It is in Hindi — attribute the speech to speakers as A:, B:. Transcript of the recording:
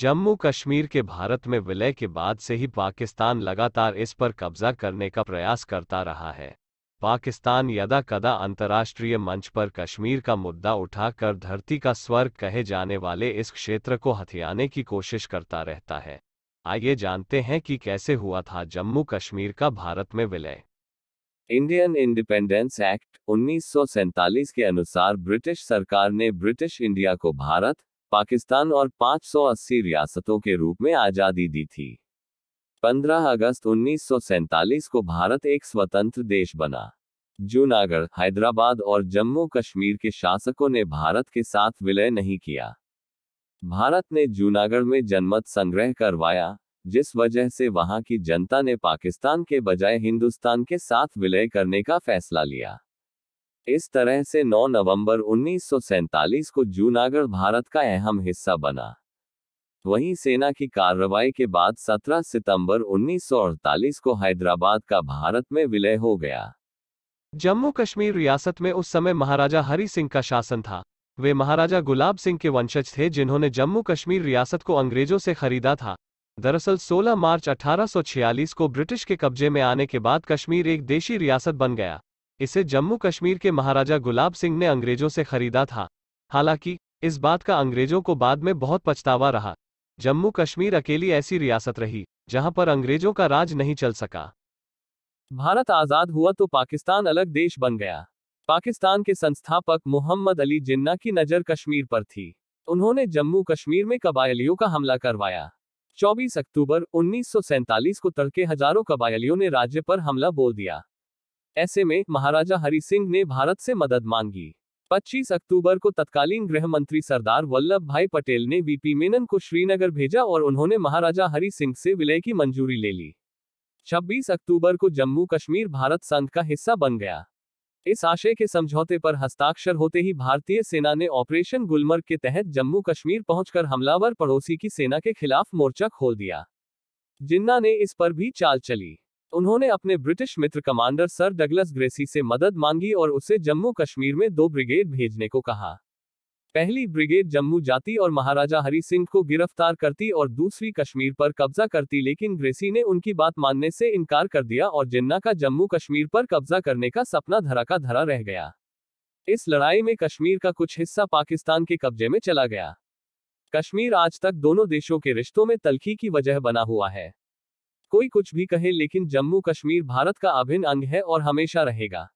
A: जम्मू कश्मीर के भारत में विलय के बाद से ही पाकिस्तान लगातार इस पर कब्जा करने का प्रयास करता रहा है पाकिस्तान यदा कदा अंतर्राष्ट्रीय मंच पर कश्मीर का मुद्दा उठाकर धरती का स्वर्ग कहे जाने वाले इस क्षेत्र को हथियाने की कोशिश करता रहता है आइए जानते हैं कि कैसे हुआ था जम्मू कश्मीर का भारत में विलय इंडियन इंडिपेंडेंस एक्ट उन्नीस के अनुसार ब्रिटिश सरकार ने ब्रिटिश इंडिया को भारत पाकिस्तान और 580 रियासतों के रूप में आजादी दी थी 15 अगस्त उन्नीस को भारत एक स्वतंत्र देश बना जूनागढ़ हैदराबाद और जम्मू कश्मीर के शासकों ने भारत के साथ विलय नहीं किया भारत ने जूनागढ़ में जनमत संग्रह करवाया जिस वजह से वहां की जनता ने पाकिस्तान के बजाय हिंदुस्तान के साथ विलय करने का फैसला लिया इस तरह से 9 नवंबर उन्नीस को जूनागढ़ भारत का अहम हिस्सा बना वहीं सेना की कार्रवाई के बाद 17 सितंबर उन्नीस को हैदराबाद का भारत में विलय हो गया जम्मू कश्मीर रियासत में उस समय महाराजा हरि सिंह का शासन था वे महाराजा गुलाब सिंह के वंशज थे जिन्होंने जम्मू कश्मीर रियासत को अंग्रेजों से खरीदा था दरअसल 16 मार्च 1846 को ब्रिटिश के कब्जे में आने के बाद कश्मीर एक देशी रियासत बन गया इसे जम्मू कश्मीर के महाराजा गुलाब सिंह ने अंग्रेजों से खरीदा था हालांकि इस बात का अंग्रेजों को बाद में बहुत पछतावा रहा जम्मू कश्मीर अकेली ऐसी रियासत रही जहां पर अंग्रेजों का राज नहीं चल सका भारत आजाद हुआ तो पाकिस्तान अलग देश बन गया पाकिस्तान के संस्थापक मोहम्मद अली जिन्ना की नजर कश्मीर पर थी उन्होंने जम्मू कश्मीर में कबायलियों का हमला करवाया 24 अक्टूबर उन्नीस को तड़के हजारों कबायलियों ने राज्य पर हमला बोल दिया ऐसे में महाराजा हरि सिंह ने भारत से मदद मांगी 25 अक्टूबर को तत्कालीन गृह मंत्री सरदार वल्लभ भाई पटेल ने वीपी मेनन को श्रीनगर भेजा और उन्होंने महाराजा हरि सिंह से विलय की मंजूरी ले ली 26 अक्टूबर को जम्मू कश्मीर भारत संघ का हिस्सा बन गया इस आशय के समझौते पर हस्ताक्षर होते ही भारतीय सेना ने ऑपरेशन गुलमर्ग के तहत जम्मू कश्मीर पहुंचकर हमलावर पड़ोसी की सेना के खिलाफ मोर्चा खोल दिया जिन्ना ने इस पर भी चाल चली उन्होंने अपने ब्रिटिश मित्र कमांडर सर डगलस ग्रेसी से मदद मांगी और उसे जम्मू कश्मीर में दो ब्रिगेड भेजने को कहा पहली ब्रिगेड जम्मू जाती और महाराजा हरि सिंह को गिरफ्तार करती और दूसरी कश्मीर पर कब्जा करती लेकिन ग्रेसी ने उनकी बात मानने से इनकार कर दिया और जिन्ना का जम्मू कश्मीर पर कब्जा करने का सपना धरा का धरा रह गया इस लड़ाई में कश्मीर का कुछ हिस्सा पाकिस्तान के कब्जे में चला गया कश्मीर आज तक दोनों देशों के रिश्तों में तलखी की वजह बना हुआ है कोई कुछ भी कहे लेकिन जम्मू कश्मीर भारत का अभिन्न अंग है और हमेशा रहेगा